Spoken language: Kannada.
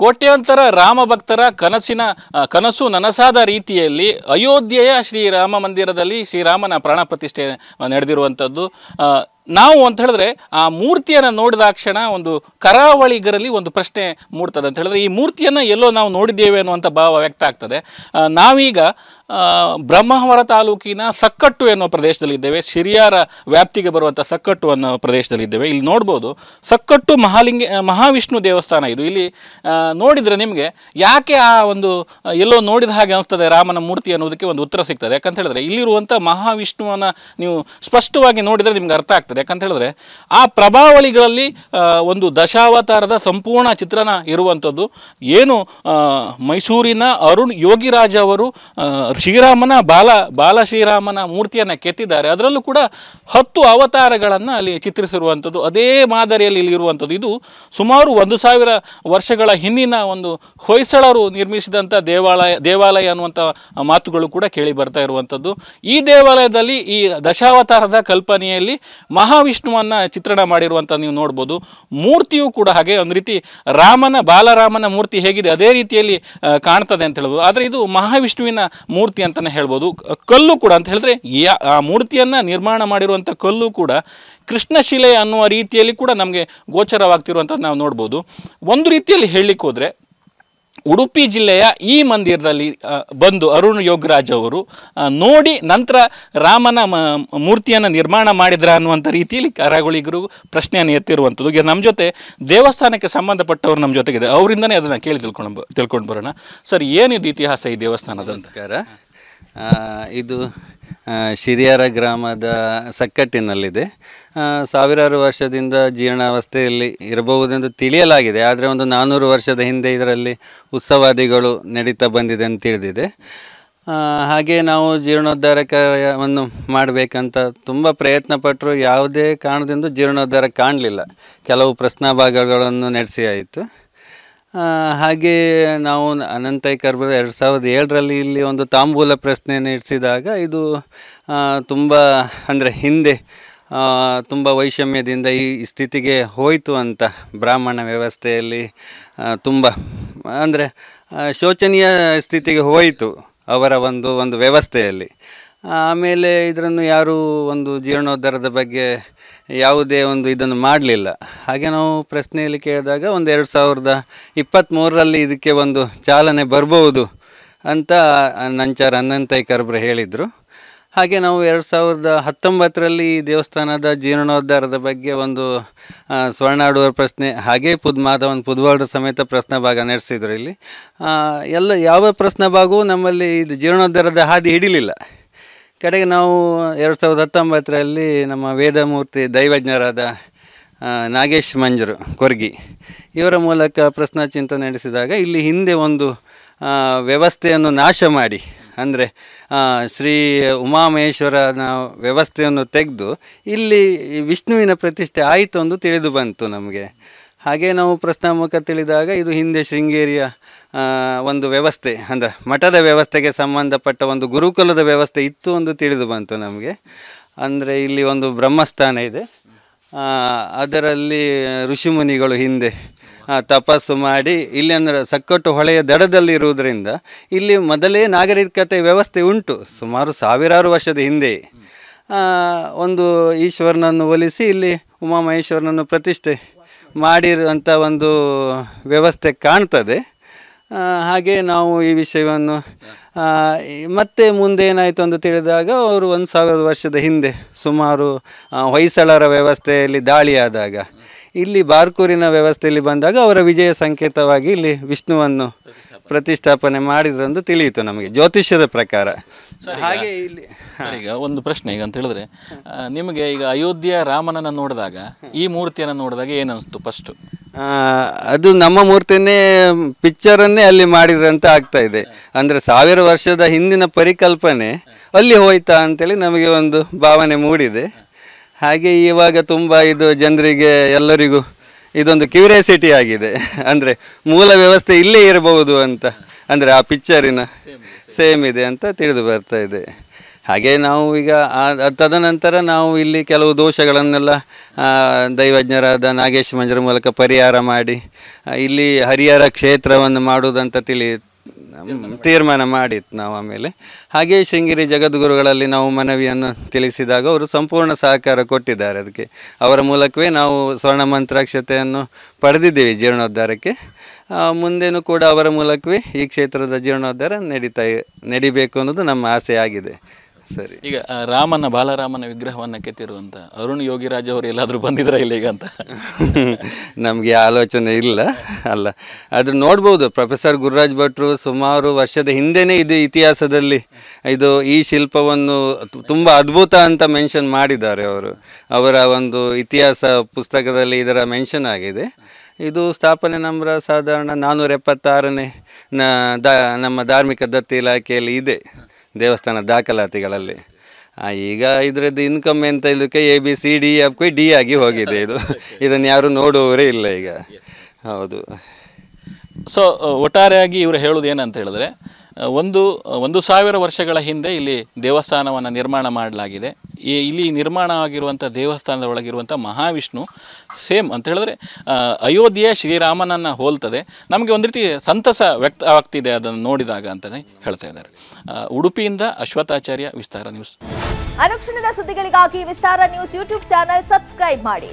ಕೋಟ್ಯಂತರ ರಾಮ ಭಕ್ತರ ಕನಸಿನ ಕನಸು ನನಸಾದ ರೀತಿಯಲ್ಲಿ ಅಯೋಧ್ಯೆಯ ಶ್ರೀರಾಮ ಮಂದಿರದಲ್ಲಿ ಶ್ರೀರಾಮನ ಪ್ರಾಣ ಪ್ರತಿಷ್ಠೆ ನಡೆದಿರುವಂಥದ್ದು ನಾವು ಅಂತ ಹೇಳಿದ್ರೆ ಆ ಮೂರ್ತಿಯನ್ನು ನೋಡಿದಾಕ್ಷಣ ಒಂದು ಕರಾವಳಿಗರಲ್ಲಿ ಒಂದು ಪ್ರಶ್ನೆ ಮೂಡ್ತದೆ ಅಂತ ಹೇಳಿದ್ರೆ ಈ ಮೂರ್ತಿಯನ್ನು ಎಲ್ಲೋ ನಾವು ನೋಡಿದ್ದೇವೆ ಅನ್ನುವಂಥ ಭಾವ ವ್ಯಕ್ತ ಆಗ್ತದೆ ನಾವೀಗ ಬ್ರಹ್ಮಾವರ ತಾಲೂಕಿನ ಸಕ್ಕಟ್ಟು ಎನ್ನುವ ಪ್ರದೇಶದಲ್ಲಿದ್ದೇವೆ ಸಿರಿಯಾರ ವ್ಯಾಪ್ತಿಗೆ ಬರುವಂಥ ಸಕ್ಕಟ್ಟು ಅನ್ನೋ ಪ್ರದೇಶದಲ್ಲಿದ್ದೇವೆ ಇಲ್ಲಿ ನೋಡ್ಬೋದು ಸಕ್ಕಟ್ಟು ಮಹಾಲಿಂಗ ಮಹಾವಿಷ್ಣು ದೇವಸ್ಥಾನ ಇದು ಇಲ್ಲಿ ನೋಡಿದರೆ ನಿಮಗೆ ಯಾಕೆ ಆ ಒಂದು ಎಲ್ಲೋ ನೋಡಿದ ಹಾಗೆ ಅನಿಸ್ತದೆ ರಾಮನ ಮೂರ್ತಿ ಅನ್ನೋದಕ್ಕೆ ಒಂದು ಉತ್ತರ ಸಿಗ್ತದೆ ಯಾಕಂತ ಹೇಳಿದ್ರೆ ಇಲ್ಲಿರುವಂಥ ಮಹಾವಿಷ್ಣುವನ ನೀವು ಸ್ಪಷ್ಟವಾಗಿ ನೋಡಿದರೆ ನಿಮ್ಗೆ ಅರ್ಥ ಆಗ್ತದೆ ಯಾಕಂತ ಹೇಳಿದ್ರೆ ಆ ಪ್ರಭಾವಳಿಗಳಲ್ಲಿ ಒಂದು ದಶಾವತಾರದ ಸಂಪೂರ್ಣ ಚಿತ್ರಣ ಇರುವಂಥದ್ದು ಏನು ಮೈಸೂರಿನ ಅರುಣ್ ಯೋಗಿರಾಜ್ ಅವರು ಶ್ರೀರಾಮನ ಬಾಲ ಬಾಲ ಶ್ರೀರಾಮನ ಮೂರ್ತಿಯನ್ನು ಕೆತ್ತಿದ್ದಾರೆ ಅದರಲ್ಲೂ ಕೂಡ ಹತ್ತು ಅವತಾರಗಳನ್ನು ಅಲ್ಲಿ ಚಿತ್ರಿಸಿರುವಂಥದ್ದು ಅದೇ ಮಾದರಿಯಲ್ಲಿ ಇಲ್ಲಿ ಇರುವಂಥದ್ದು ಇದು ಸುಮಾರು ಒಂದು ಸಾವಿರ ವರ್ಷಗಳ ಹಿಂದಿನ ಒಂದು ಹೊಯ್ಸಳರು ನಿರ್ಮಿಸಿದಂಥ ದೇವಾಲಯ ದೇವಾಲಯ ಅನ್ನುವಂಥ ಮಾತುಗಳು ಕೂಡ ಕೇಳಿ ಬರ್ತಾ ಇರುವಂಥದ್ದು ಈ ದೇವಾಲಯದಲ್ಲಿ ಈ ದಶಾವತಾರದ ಕಲ್ಪನೆಯಲ್ಲಿ ಮಹಾವಿಷ್ಣುವನ್ನು ಚಿತ್ರಣ ಮಾಡಿರುವಂಥ ನೀವು ನೋಡ್ಬೋದು ಮೂರ್ತಿಯು ಕೂಡ ಹಾಗೆ ಒಂದು ರೀತಿ ರಾಮನ ಬಾಲರಾಮನ ಮೂರ್ತಿ ಹೇಗಿದೆ ಅದೇ ರೀತಿಯಲ್ಲಿ ಕಾಣ್ತದೆ ಅಂತ ಹೇಳ್ಬೋದು ಆದರೆ ಇದು ಮಹಾವಿಷ್ಣುವಿನ ಮೂರ್ತಿ ಮೂರ್ತಿ ಅಂತಲೇ ಹೇಳ್ಬೋದು ಕಲ್ಲು ಕೂಡ ಅಂತ ಹೇಳಿದ್ರೆ ಯಾ ಆ ಮೂರ್ತಿಯನ್ನು ನಿರ್ಮಾಣ ಮಾಡಿರುವಂಥ ಕಲ್ಲು ಕೂಡ ಕೃಷ್ಣಶಿಲೆ ಅನ್ನುವ ರೀತಿಯಲ್ಲಿ ಕೂಡ ನಮಗೆ ಗೋಚರವಾಗ್ತಿರುವಂಥದ್ದು ನಾವು ನೋಡ್ಬೋದು ಒಂದು ರೀತಿಯಲ್ಲಿ ಹೇಳಲಿಕ್ಕೆ ಹೋದರೆ ಉಡುಪಿ ಜಿಲ್ಲೆಯ ಈ ಮಂದಿರದಲ್ಲಿ ಬಂದು ಅರುಣ್ ಯೋಗರಾಜ್ ಅವರು ನೋಡಿ ನಂತರ ರಾಮನ ಮೂರ್ತಿಯನ್ನು ನಿರ್ಮಾಣ ಮಾಡಿದ್ರ ಅನ್ನುವಂಥ ರೀತಿಯಲ್ಲಿ ಕರಾಗುಳಿಗರು ಪ್ರಶ್ನೆಯನ್ನು ಎತ್ತಿರುವಂಥದ್ದು ಈಗ ನಮ್ಮ ಜೊತೆ ದೇವಸ್ಥಾನಕ್ಕೆ ಸಂಬಂಧಪಟ್ಟವರು ನಮ್ಮ ಜೊತೆಗಿದೆ ಅವರಿಂದನೇ ಅದನ್ನು ಕೇಳಿ ತಿಳ್ಕೊಂಡು ತಿಳ್ಕೊಂಡು ಬರೋಣ ಸರ್ ಏನಿದು ಇತಿಹಾಸ ಈ ದೇವಸ್ಥಾನದ ನಮಸ್ಕಾರ ಇದು ಶಿರಿಯರ ಗ್ರಾಮದ ಸಕ್ಕಟ್ಟಿನಲ್ಲಿದೆ ಸಾವಿರಾರು ವರ್ಷದಿಂದ ಜೀರ್ಣಾವಸ್ಥೆಯಲ್ಲಿ ಇರಬಹುದೆಂದು ತಿಳಿಯಲಾಗಿದೆ ಆದರೆ ಒಂದು ನಾನ್ನೂರು ವರ್ಷದ ಹಿಂದೆ ಇದರಲ್ಲಿ ಉತ್ಸವಾದಿಗಳು ನಡೀತಾ ಬಂದಿದೆ ಅಂತ ತಿಳಿದಿದೆ ಹಾಗೆ ನಾವು ಜೀರ್ಣೋದ್ಧಾರ ಕಾರ್ಯವನ್ನು ಮಾಡಬೇಕಂತ ತುಂಬ ಪಟ್ಟರು ಯಾವುದೇ ಕಾರಣದಿಂದ ಜೀರ್ಣೋದ್ಧಾರ ಕಾಣಲಿಲ್ಲ ಕೆಲವು ಪ್ರಶ್ನಾಭಾಗಗಳನ್ನು ನಡೆಸಿ ಆಯಿತು ಹಾಗೆ ನಾವು ಅನಂತೈ ಕರ್ಬರ ಎರಡು ಸಾವಿರದ ಏಳರಲ್ಲಿ ಇಲ್ಲಿ ಒಂದು ತಾಂಬೂಲ ಪ್ರಶ್ನೆಯನ್ನು ಇಡಿಸಿದಾಗ ಇದು ತುಂಬ ಅಂದರೆ ಹಿಂದೆ ತುಂಬ ವೈಷಮ್ಯದಿಂದ ಈ ಸ್ಥಿತಿಗೆ ಹೋಯಿತು ಅಂತ ಬ್ರಾಹ್ಮಣ ವ್ಯವಸ್ಥೆಯಲ್ಲಿ ತುಂಬ ಅಂದರೆ ಶೋಚನೀಯ ಸ್ಥಿತಿಗೆ ಹೋಯಿತು ಅವರ ಒಂದು ಒಂದು ವ್ಯವಸ್ಥೆಯಲ್ಲಿ ಆಮೇಲೆ ಇದರನ್ನು ಯಾರೂ ಒಂದು ಜೀರ್ಣೋದ್ಧಾರದ ಬಗ್ಗೆ ಯಾವುದೇ ಒಂದು ಇದನ್ನು ಮಾಡಲಿಲ್ಲ ಹಾಗೆ ನಾವು ಪ್ರಶ್ನೆಯಲ್ಲಿ ಕೇಳಿದಾಗ ಒಂದು ಎರಡು ಸಾವಿರದ ಇಪ್ಪತ್ತ್ಮೂರರಲ್ಲಿ ಇದಕ್ಕೆ ಒಂದು ಚಾಲನೆ ಬರಬಹುದು ಅಂತ ನಂಚಾರ ಅನಂತೈ ಹೇಳಿದರು ಹಾಗೆ ನಾವು ಎರಡು ಸಾವಿರದ ಹತ್ತೊಂಬತ್ತರಲ್ಲಿ ದೇವಸ್ಥಾನದ ಜೀರ್ಣೋದ್ಧಾರದ ಬಗ್ಗೆ ಒಂದು ಸ್ವರ್ಣಾಡುವ ಪ್ರಶ್ನೆ ಹಾಗೆ ಪುದ್ ಮಾಧವನ್ ಪುದುವಾಡ ಸಮೇತ ಪ್ರಶ್ನೆ ಭಾಗ ನಡೆಸಿದ್ರು ಇಲ್ಲಿ ಎಲ್ಲ ಯಾವ ಪ್ರಶ್ನೆ ಭಾಗವೂ ನಮ್ಮಲ್ಲಿ ಇದು ಜೀರ್ಣೋದ್ಧಾರದ ಹಾದಿ ಹಿಡಿಲಿಲ್ಲ ಕಡೆಗೆ ನಾವು ಎರಡು ಸಾವಿರದ ಹತ್ತೊಂಬತ್ತರಲ್ಲಿ ನಮ್ಮ ವೇದಮೂರ್ತಿ ದೈವಜ್ಞರಾದ ನಾಗೇಶ್ ಮಂಜರು ಕೊರ್ಗಿ ಇವರ ಮೂಲಕ ಪ್ರಶ್ನ ಚಿಂತನೆ ನಡೆಸಿದಾಗ ಇಲ್ಲಿ ಹಿಂದೆ ಒಂದು ವ್ಯವಸ್ಥೆಯನ್ನು ನಾಶ ಮಾಡಿ ಅಂದರೆ ಶ್ರೀ ಉಮಾಮಹೇಶ್ವರನ ವ್ಯವಸ್ಥೆಯನ್ನು ತೆಗೆದು ಇಲ್ಲಿ ವಿಷ್ಣುವಿನ ಪ್ರತಿಷ್ಠೆ ಆಯಿತು ಎಂದು ತಿಳಿದು ಬಂತು ನಮಗೆ ಹಾಗೆ ನಾವು ಪ್ರಶ್ನಾಮುಖ ತಿಳಿದಾಗ ಇದು ಹಿಂದೆ ಶೃಂಗೇರಿಯ ಒಂದು ವ್ಯವಸ್ಥೆ ಅಂದರೆ ಮಠದ ವ್ಯವಸ್ಥೆಗೆ ಸಂಬಂಧಪಟ್ಟ ಒಂದು ಗುರುಕುಲದ ವ್ಯವಸ್ಥೆ ಇತ್ತು ಒಂದು ತಿಳಿದು ಬಂತು ನಮಗೆ ಅಂದರೆ ಇಲ್ಲಿ ಒಂದು ಬ್ರಹ್ಮಸ್ಥಾನ ಇದೆ ಅದರಲ್ಲಿ ಋಷಿಮುನಿಗಳು ಹಿಂದೆ ತಪಸ್ಸು ಮಾಡಿ ಇಲ್ಲಿ ಅಂದರೆ ಸಕ್ಕಟ್ಟು ಹೊಳೆಯ ದಡದಲ್ಲಿರುವುದರಿಂದ ಇಲ್ಲಿ ಮೊದಲೇ ನಾಗರಿಕತೆ ವ್ಯವಸ್ಥೆ ಉಂಟು ಸುಮಾರು ಸಾವಿರಾರು ವರ್ಷದ ಹಿಂದೆ ಒಂದು ಈಶ್ವರನನ್ನು ಒಲಿಸಿ ಇಲ್ಲಿ ಉಮಾಮಹೇಶ್ವರನನ್ನು ಪ್ರತಿಷ್ಠೆ ಮಾಡಿರುವಂಥ ಒಂದು ವ್ಯವಸ್ಥೆ ಕಾಣ್ತದೆ ಹಾಗೆ ನಾವು ಈ ವಿಷಯವನ್ನು ಮತ್ತೆ ಮುಂದೆ ಏನಾಯಿತು ಅಂತ ತಿಳಿದಾಗ ಅವರು ಒಂದು ಸಾವಿರದ ವರ್ಷದ ಹಿಂದೆ ಸುಮಾರು ಹೊಯ್ಸಳರ ವ್ಯವಸ್ಥೆಯಲ್ಲಿ ದಾಳಿಯಾದಾಗ ಇಲ್ಲಿ ಬಾರ್ಕೂರಿನ ವ್ಯವಸ್ಥೆಯಲ್ಲಿ ಬಂದಾಗ ಅವರ ವಿಜಯ ಸಂಕೇತವಾಗಿ ಇಲ್ಲಿ ವಿಷ್ಣುವನ್ನು ಪ್ರತಿಷ್ಠಾಪನೆ ಮಾಡಿದ್ರು ಅಂತ ತಿಳಿಯಿತು ನಮಗೆ ಜ್ಯೋತಿಷ್ಯದ ಪ್ರಕಾರ ಹಾಗೆ ಇಲ್ಲಿ ಈಗ ಒಂದು ಪ್ರಶ್ನೆ ಈಗ ಅಂತ ಹೇಳಿದ್ರೆ ನಿಮಗೆ ಈಗ ಅಯೋಧ್ಯೆಯ ರಾಮನನ್ನು ನೋಡಿದಾಗ ಈ ಮೂರ್ತಿಯನ್ನು ನೋಡಿದಾಗ ಏನನ್ನಿಸ್ತು ಫಸ್ಟು ಅದು ನಮ್ಮ ಮೂರ್ತಿನೇ ಪಿಕ್ಚರನ್ನೇ ಅಲ್ಲಿ ಅಂತ ಆಗ್ತಾ ಇದೆ ಅಂದರೆ ಸಾವಿರ ವರ್ಷದ ಹಿಂದಿನ ಪರಿಕಲ್ಪನೆ ಅಲ್ಲಿ ಹೋಯ್ತಾ ಅಂತೇಳಿ ನಮಗೆ ಒಂದು ಭಾವನೆ ಮೂಡಿದೆ ಹಾಗೆ ಇವಾಗ ತುಂಬ ಇದು ಜನರಿಗೆ ಎಲ್ಲರಿಗೂ ಇದೊಂದು ಕ್ಯೂರಿಯಾಸಿಟಿ ಆಗಿದೆ ಅಂದರೆ ಮೂಲ ವ್ಯವಸ್ಥೆ ಇಲ್ಲೇ ಇರಬಹುದು ಅಂತ ಅಂದರೆ ಆ ಪಿಕ್ಚರಿನ ಸೇಮ್ ಇದೆ ಅಂತ ತಿಳಿದು ಬರ್ತಾ ಇದೆ ಹಾಗೆ ನಾವು ಈಗ ತದನಂತರ ನಾವು ಇಲ್ಲಿ ಕೆಲವು ದೋಷಗಳನ್ನೆಲ್ಲ ದೈವಜ್ಞರಾದ ನಾಗೇಶ್ ಮಂಜರ ಮೂಲಕ ಪರಿಹಾರ ಮಾಡಿ ಇಲ್ಲಿ ಹರಿಹರ ಕ್ಷೇತ್ರವನ್ನು ಮಾಡುವುದಂತ ತಿಳಿಯುತ್ತೆ ತೀರ್ಮಾನ ಮಾಡಿತ್ತು ನಾವು ಆಮೇಲೆ ಹಾಗೆ ಶೃಂಗೇರಿ ಜಗದ್ಗುರುಗಳಲ್ಲಿ ನಾವು ಮನವಿಯನ್ನು ತಿಳಿಸಿದಾಗ ಅವರು ಸಂಪೂರ್ಣ ಸಹಕಾರ ಕೊಟ್ಟಿದ್ದಾರೆ ಅದಕ್ಕೆ ಅವರ ಮೂಲಕವೇ ನಾವು ಸ್ವರ್ಣ ಮಂತ್ರಾಕ್ಷತೆಯನ್ನು ಪಡೆದಿದ್ದೇವೆ ಜೀರ್ಣೋದ್ಧಾರಕ್ಕೆ ಮುಂದೇನೂ ಕೂಡ ಅವರ ಮೂಲಕವೇ ಈ ಕ್ಷೇತ್ರದ ಜೀರ್ಣೋದ್ಧಾರ ನಡೀತಾ ನಡಿಬೇಕು ಅನ್ನೋದು ನಮ್ಮ ಆಸೆಯಾಗಿದೆ ಸರಿ ಈಗ ರಾಮನ ಬಾಲರಾಮನ ವಿಗ್ರಹವನ್ನು ಕೆತ್ತಿರುವಂತ ಅರುಣ್ ಯೋಗಿರಾಜ್ ಅವರು ಎಲ್ಲಾದರೂ ಬಂದಿದ್ರ ಇಲ್ಲ ಈಗ ಅಂತ ನಮಗೆ ಆಲೋಚನೆ ಇಲ್ಲ ಅಲ್ಲ ಆದರೆ ನೋಡ್ಬೋದು ಪ್ರೊಫೆಸರ್ ಗುರುರಾಜ್ ಭಟ್ರು ಸುಮಾರು ವರ್ಷದ ಹಿಂದೆನೇ ಇದು ಇತಿಹಾಸದಲ್ಲಿ ಇದು ಈ ಶಿಲ್ಪವನ್ನು ತುಂಬ ಅದ್ಭುತ ಅಂತ ಮೆನ್ಷನ್ ಮಾಡಿದ್ದಾರೆ ಅವರು ಅವರ ಒಂದು ಇತಿಹಾಸ ಪುಸ್ತಕದಲ್ಲಿ ಇದರ ಮೆನ್ಷನ್ ಆಗಿದೆ ಇದು ಸ್ಥಾಪನೆ ನಂಬರ ಸಾಧಾರಣ ನಾನ್ನೂರ ಎಪ್ಪತ್ತಾರನೇ ನ ನಮ್ಮ ಧಾರ್ಮಿಕ ದತ್ತಿ ಇಲಾಖೆಯಲ್ಲಿ ಇದೆ ದೇವಸ್ಥಾನ ದಾಖಲಾತಿಗಳಲ್ಲಿ ಈಗ ಇದರದ್ದು ಇನ್ಕಮ್ ಎಂತ ಇದಕ್ಕೆ A B C D F ಕೈ ಡಿ ಆಗಿ ಹೋಗಿದೆ ಇದು ಇದನ್ನು ಯಾರು ನೋಡುವವರೇ ಇಲ್ಲ ಈಗ ಹೌದು ಸೊ ಒಟ್ಟಾರೆಯಾಗಿ ಇವರು ಹೇಳೋದು ಏನಂತ ಹೇಳಿದ್ರೆ ಒಂದು ಒಂದು ಸಾವಿರ ವರ್ಷಗಳ ಹಿಂದೆ ಇಲ್ಲಿ ದೇವಸ್ಥಾನವನ್ನು ನಿರ್ಮಾಣ ಮಾಡಲಾಗಿದೆ ಈ ಇಲ್ಲಿ ನಿರ್ಮಾಣ ಆಗಿರುವಂಥ ದೇವಸ್ಥಾನದ ಒಳಗಿರುವಂಥ ಮಹಾವಿಷ್ಣು ಸೇಮ್ ಅಂತ ಹೇಳಿದ್ರೆ ಅಯೋಧ್ಯೆ ಶ್ರೀರಾಮನನ್ನು ಹೋಲ್ತದೆ ನಮಗೆ ಒಂದು ರೀತಿ ಸಂತಸ ವ್ಯಕ್ತವಾಗ್ತಿದೆ ಅದನ್ನು ನೋಡಿದಾಗ ಅಂತಲೇ ಹೇಳ್ತಾ ಇದ್ದಾರೆ ಉಡುಪಿಯಿಂದ ಅಶ್ವಥಾಚಾರ್ಯ ವಿಸ್ತಾರ ನ್ಯೂಸ್ ಅನುಕ್ಷಣದ ಸುದ್ದಿಗಳಿಗಾಗಿ Vistara news YouTube channel subscribe ಮಾಡಿ